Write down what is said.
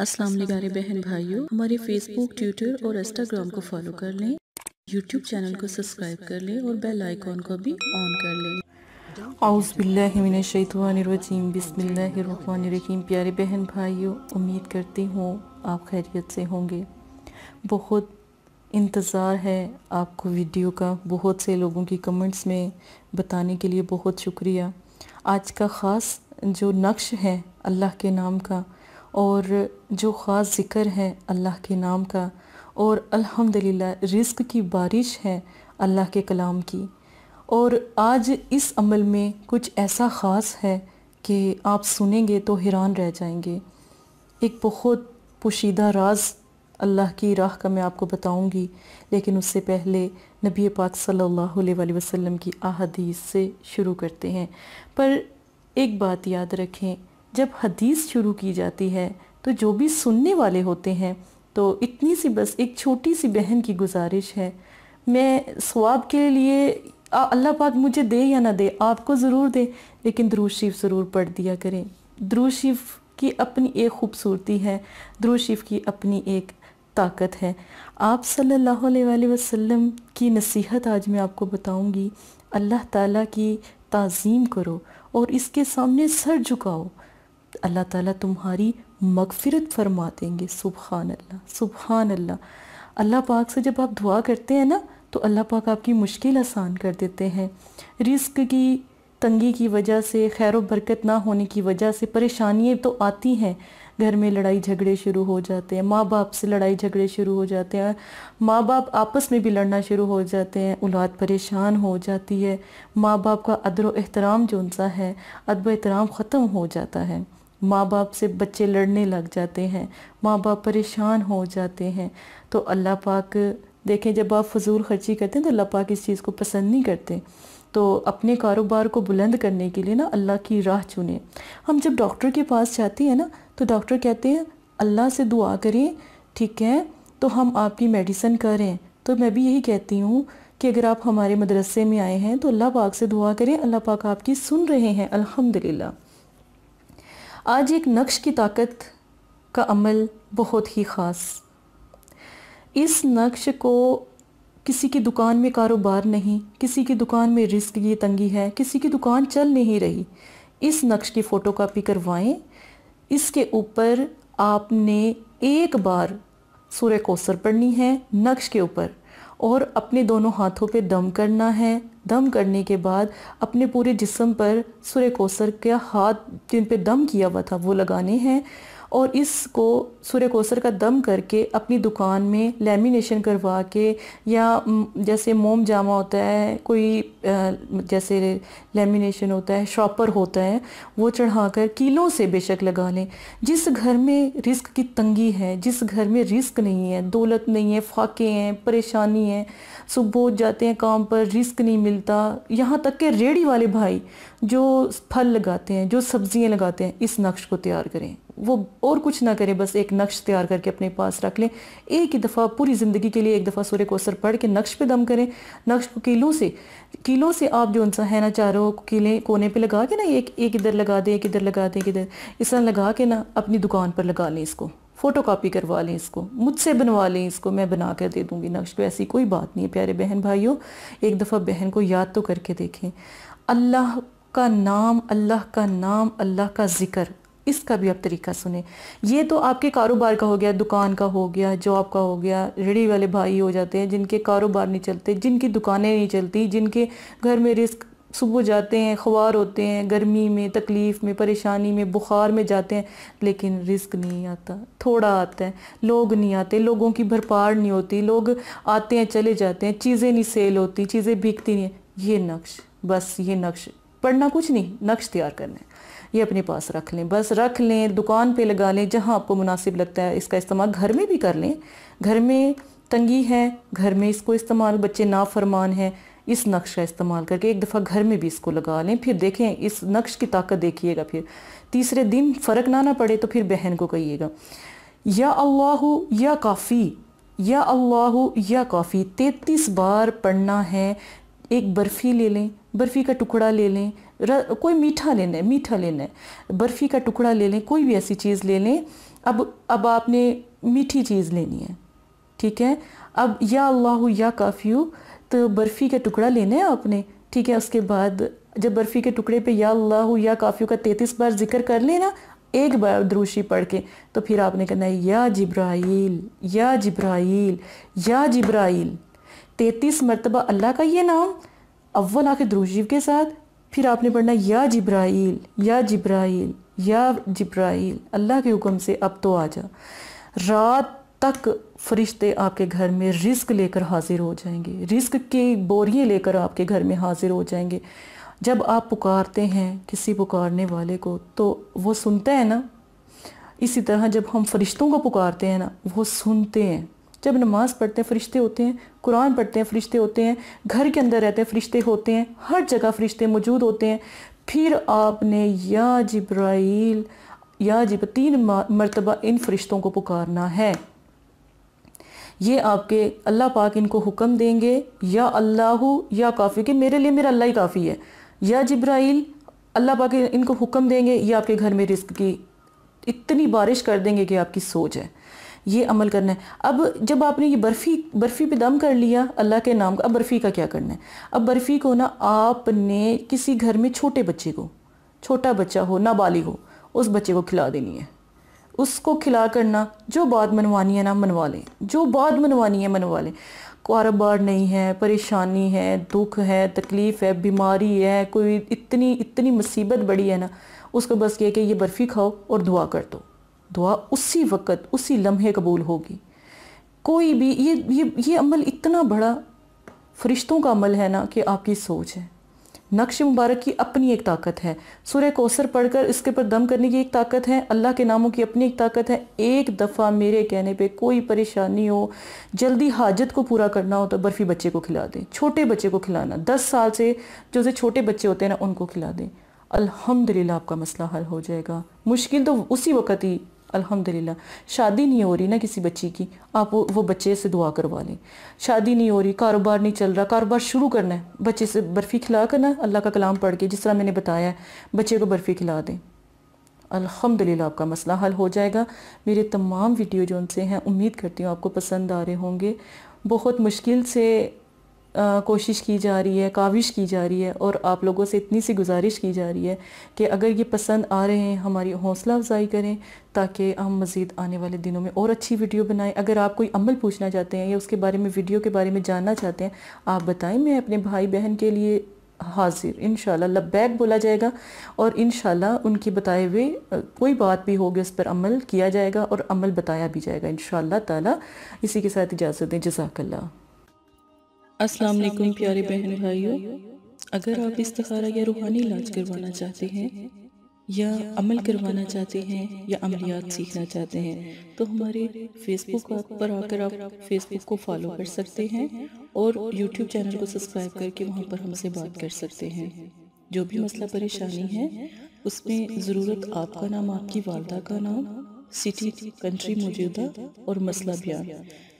अस्सलाम प्यारे बहन भाइयों हमारे फेसबुक ट्विटर और इंस्टाग्राम को फॉलो कर लें यूट्यूब चैनल को सब्सक्राइब कर लें और बेल आइकॉन को भी ऑन कर लें आउज़बिल्लिमिनशैतवानरजीम बिसमीम प्यारे बहन भाइयों उम्मीद करती हूँ आप खैरियत से होंगे बहुत इंतज़ार है आपको वीडियो का बहुत से लोगों की कमेंट्स में बताने के लिए बहुत शुक्रिया आज का ख़ास जो नक्श है अल्लाह के नाम का और जो ख़ास ज़िक्र है अल्लाह के नाम का और अल्हम्दुलिल्लाह रिस्क की बारिश है अल्लाह के कलाम की और आज इस अमल में कुछ ऐसा ख़ास है कि आप सुनेंगे तो हैरान रह जाएंगे एक बहुत पोशीदा राज अल्लाह की राह का मैं आपको बताऊंगी लेकिन उससे पहले नबी पाक सल्लल्लाहु अलैहि वसल्लम की अहदीस से शुरू करते हैं पर एक बात याद रखें जब हदीस शुरू की जाती है तो जो भी सुनने वाले होते हैं तो इतनी सी बस एक छोटी सी बहन की गुजारिश है मैं स्वाब के लिए अल्लाह पाक मुझे दे या ना दे आपको ज़रूर दे लेकिन द्रू शरीफ ज़रूर पढ़ दिया करें द्रू शरीफ की अपनी एक खूबसूरती है द्रू शरीफ की अपनी एक ताकत है आप सल्लल्लाहु अलैहि वसल्लम की नसीहत आज मैं आपको बताऊंगी अल्लाह ताला की ताज़ीम करो और इसके सामने सर झुकाओ तो अल्लाह ताला तुम्हारी मगफिरत फरमा देंगे सुबहान अल्लाह सुबहान अल्लाह अल्लाह पाक से जब आप दुआ करते हैं ना तो अल्लाह पाक आपकी मुश्किल आसान कर देते हैं रिस्क की तंगी की वजह से खैर बरकत ना होने की वजह से परेशानियाँ तो आती हैं घर में लड़ाई झगड़े शुरू हो जाते हैं माँ बाप से लड़ाई झगड़े शुरू हो जाते हैं माँ बाप आपस में भी लड़ना शुरू हो जाते हैं औलाद परेशान हो जाती है माँ बाप का अदर एहतराम जो उनसा है अदब एहतराम ख़त्म हो जाता है माँ बाप से बच्चे लड़ने लग जाते हैं माँ बाप परेशान हो जाते हैं तो अल्लाह पाक देखें जब आप फजूल खर्ची करते हैं तो अल्लाह पाक इस चीज़ को पसंद नहीं करते तो अपने कारोबार को बुलंद करने के लिए ना अल्लाह की राह चुने हम जब डॉक्टर के पास जाते हैं ना तो डॉक्टर कहते हैं अल्लाह से दुआ करें ठीक है तो हम आपकी मेडिसिन करें तो मैं भी यही कहती हूँ कि अगर आप हमारे मदरसे में आए हैं तो अल्लाह पाक से दुआ करें अल्लाह पाक आपकी सुन रहे हैं अल्हम्दुलिल्लाह आज एक नक्श की ताकत का अमल बहुत ही ख़ास इस नक्श को किसी की दुकान में कारोबार नहीं किसी की दुकान में रिस्क की तंगी है किसी की दुकान चल नहीं रही इस नक्श की फ़ोटो कापी करवाएँ इसके ऊपर आपने एक बार सूर्य कोसर पढ़नी है नक्श के ऊपर और अपने दोनों हाथों पे दम करना है दम करने के बाद अपने पूरे जिस्म पर सूर्य कोसर का हाथ जिन पे दम किया हुआ था वो लगाने हैं और इसको सूर्य कोसर का दम करके अपनी दुकान में लेमिनेशन करवा के या जैसे मोम जामा होता है कोई जैसे लेमिनेशन होता है शॉपर होता है वो चढ़ाकर किलों से बेशक लगा लें जिस घर में रिस्क की तंगी है जिस घर में रिस्क नहीं है दौलत नहीं है फाके हैं परेशानी है सुबह जाते हैं काम पर रिस्क नहीं मिलता यहाँ तक के रेड़ी वाले भाई जो फल लगाते हैं जो सब्जियाँ लगाते हैं इस नक्श को तैयार करें वो और कुछ ना करें बस एक नक्श तैयार करके अपने पास रख लें एक ही दफ़ा पूरी ज़िंदगी के लिए एक दफ़ा सूर्य असर पढ़ के नक्श पे दम करें नक्श को कीलों से कीलों से आप जो उनसा है ना चारों कीले कोने पे लगा के ना एक एक इधर लगा दें एक इधर लगा दें एक इधर इस तरह लगा के ना अपनी दुकान पर लगा लें इसको फ़ोटो कापी करवा लें इसको मुझसे बनवा लें इसको मैं बना कर दे दूँगी नक्श को तो ऐसी कोई बात नहीं है प्यारे बहन भाइयों एक दफ़ा बहन को याद तो करके देखें अल्लाह का नाम अल्लाह का नाम अल्लाह का ज़िक्र इसका भी आप तरीका सुने ये तो आपके कारोबार का हो गया दुकान का हो गया जॉब का हो गया रेडी वाले भाई हो जाते हैं जिनके कारोबार नहीं चलते जिनकी दुकानें नहीं चलती जिनके घर में रिस्क सुबह जाते हैं ख्वार होते हैं गर्मी में तकलीफ़ में परेशानी में बुखार में जाते हैं लेकिन रिस्क नहीं आता थोड़ा आता है लोग नहीं आते लोगों की भरपार नहीं होती लोग आते हैं चले जाते हैं चीज़ें नहीं सेल होती चीज़ें बिकती नहीं ये नक्श बस ये नक्श पढ़ना कुछ नहीं नक्श तैयार करना है ये अपने पास रख लें बस रख लें दुकान पे लगा लें जहाँ आपको मुनासिब लगता है इसका इस्तेमाल घर में भी कर लें घर में तंगी है घर में इसको इस्तेमाल बच्चे नाफरमान हैं इस नक्श का इस्तेमाल करके एक दफ़ा घर में भी इसको लगा लें फिर देखें इस नक्श की ताकत देखिएगा फिर तीसरे दिन फ़र्क ना ना पड़े तो फिर बहन को कहिएगा या अल्लाह या काफ़ी या अल्लाह या काफ़ी तैतीस बार पढ़ना है एक बर्फ़ी ले लें बर्फ़ी का टुकड़ा ले लें कोई मीठा ले लें मीठा ले लें बर्फ़ी का टुकड़ा ले लें कोई भी ऐसी चीज़ ले लें अब अब आपने मीठी चीज़ लेनी है ठीक है अब या अल्लाह या काफ़ी तो बर्फ़ी का टुकड़ा लेना है आपने ठीक है उसके बाद जब बर्फ़ी के टुकड़े पे या अल्लाह या काफ़ी का तैतीस बार जिक्र कर लेना एक बार द्रोशी पढ़ के तो फिर आपने कहना है या जिब्राइल या जब्राइल या जब्राइल तैतीस मरतबा अल्लाह का ये नाम अव्वल आखिर द्रूशीफ के साथ फिर आपने पढ़ना या जब्राइल या जब्राइल या जब्राइल अल्लाह के हुक्म से अब तो आ जा रात तक फरिश्ते आपके घर में रिस्क लेकर हाजिर हो जाएंगे रिस्क की बोरियाँ लेकर आपके घर में हाजिर हो जाएंगे जब आप पुकारते हैं किसी पुकारने वाले को तो वो सुनते हैं ना इसी तरह जब हम फरिश्तों को पुकारते हैं ना वो सुनते हैं जब नमाज़ पढ़ते हैं फरिश्ते होते हैं कुरान पढ़ते हैं फरिश्ते होते हैं घर के अंदर रहते हैं फरिश्ते होते हैं हर जगह फरिश्ते मौजूद होते हैं फिर आपने या जब्राइल या जिब तीन मरतबा इन फरिश्तों को पुकारना है ये आपके अल्लाह पाक इनको हुक्म देंगे या अल्लाह या काफ़ी कि मेरे लिए मेरा अल्लाह ही काफ़ी है या जब्राइल अल्लाह पाक इनको हुक्म देंगे या आपके घर में रिस्क की इतनी बारिश कर देंगे कि आपकी सोच है ये अमल करना है अब जब आपने ये बर्फ़ी बर्फ़ी पे दम कर लिया अल्लाह के नाम का अब बर्फ़ी का क्या करना है अब बर्फ़ी को ना आपने किसी घर में छोटे बच्चे को छोटा बच्चा हो नाबालिग हो उस बच्चे को खिला देनी है उसको खिला करना जो बात मनवानी है ना मनवा लें जो बात मनवानी है मनवा लें कारोबार नहीं है परेशानी है दुख है तकलीफ़ है बीमारी है कोई इतनी इतनी मुसीबत बड़ी है ना उसको बस ये कि ये बर्फ़ी खाओ और दुआ कर दो दुआ उसी वक़्त उसी लम्हे कबूल होगी कोई भी ये ये ये अमल इतना बड़ा फरिश्तों का अमल है ना कि आपकी सोच है नक्श मुबारक की अपनी एक ताकत है सूर्य कोसर पढ़कर इसके पर दम करने की एक ताकत है अल्लाह के नामों की अपनी एक ताकत है एक दफ़ा मेरे कहने पे कोई परेशानी हो जल्दी हाजत को पूरा करना हो तो बर्फ़ी बच्चे को खिला दें छोटे बच्चे को खिलाना दस साल से जो से छोटे बच्चे होते हैं ना उनको खिला दें अलहमदिल्ला आपका मसला हल हो जाएगा मुश्किल तो उसी वक्त ही अल्हम्दुलिल्लाह शादी नहीं हो रही ना किसी बच्ची की आप वो, वो बच्चे से दुआ करवा लें शादी नहीं हो रही कारोबार नहीं चल रहा कारोबार शुरू करना है बच्चे से बर्फ़ी खिला कर ना अल्लाह का कलाम पढ़ के जिस तरह मैंने बताया है बच्चे को बर्फ़ी खिला दें अल्हम्दुलिल्लाह आपका मसला हल हो जाएगा मेरे तमाम वीडियो जो उनसे हैं उम्मीद करती हूँ आपको पसंद आ रहे होंगे बहुत मुश्किल से कोशिश की जा रही है काविश की जा रही है और आप लोगों से इतनी सी गुजारिश की जा रही है कि अगर ये पसंद आ रहे हैं हमारी हौसला अफजाई करें ताकि हम मज़ीद आने वाले दिनों में और अच्छी वीडियो बनाएं अगर आप कोई अमल पूछना चाहते हैं या उसके बारे में वीडियो के बारे में जानना चाहते हैं आप बताएं मैं अपने भाई बहन के लिए हाजिर इन लब्बैक बोला जाएगा और इन उनके बताए हुए कोई बात भी होगी उस पर अमल किया जाएगा और अमल बताया भी जाएगा इन शाह ती के साथ इजाज़त दें जजाकल्ला अस्सलाम वालेकुम प्यारे बहन भाइयों अगर आप इस या रूहानी इलाज करवाना चाहते हैं या अमल करवाना चाहते हैं या अमलियात सीखना चाहते हैं तो, तो हमारे फेसबुक पर आकर आप फेसबुक को फॉलो कर सकते हैं और यूट्यूब चैनल को सब्सक्राइब करके वहाँ पर हमसे बात कर सकते हैं जो भी मसला परेशानी है उसमें ज़रूरत आपका नाम आपकी वालदा का नाम सिटी कंट्री मौजूदा और मसला बयान